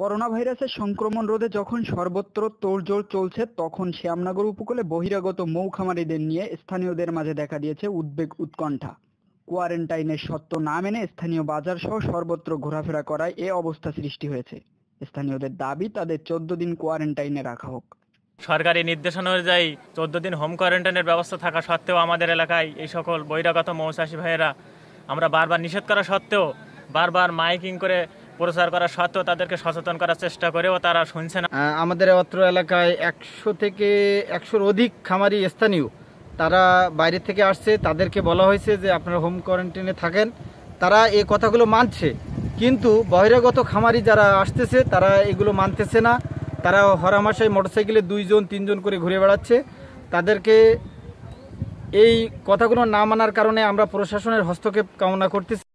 corona ভাইরাসের সংক্রমণ রোধে যখন সর্বত্র তোড়জোড় চলছে তখন শ্যামনগর উপকূলে বহিরাগত মৌখামারিদের নিয়ে স্থানীয়দের মাঝে দেখা দিয়েছে উদ্বেগ উৎকণ্ঠা কোয়ারেন্টাইনের সত্য না মেনে স্থানীয় বাজার সহ সর্বত্র ঘোরাফেরা করায় এ অবস্থা সৃষ্টি হয়েছে স্থানীয়দের দাবি তাদের চোদ্দ দিন কোয়ারেন্টাইনে রাখা হোক সরকারি নির্দেশনা অনুযায়ী চোদ্দ দিন হোম কোয়ারেন্টাইনের ব্যবস্থা থাকা সত্ত্বেও আমাদের এলাকায় এই সকল বহিরাগত মৌচাষী ভাইয়েরা আমরা বারবার নিষেধ করা সত্ত্বেও বারবার মাইকিং করে প্রচার করা সত্ত্বেও তাদেরকে সচেতন করার চেষ্টা করেও তারা শুনছে না আমাদের অত্র এলাকায় একশো থেকে একশোর অধিক খামারি স্থানীয় তারা বাইরে থেকে আসছে তাদেরকে বলা হয়েছে যে আপনারা হোম কোয়ারেন্টাইনে থাকেন তারা এই কথাগুলো মানছে কিন্তু বহিরাগত খামারি যারা আসতেছে তারা এগুলো মানতেছে না তারা হরামাশায় মোটরসাইকেলে দুইজন তিনজন করে ঘুরে বেড়াচ্ছে তাদেরকে এই কথাগুলো না মানার কারণে আমরা প্রশাসনের হস্তক্ষেপ কামনা করতেছি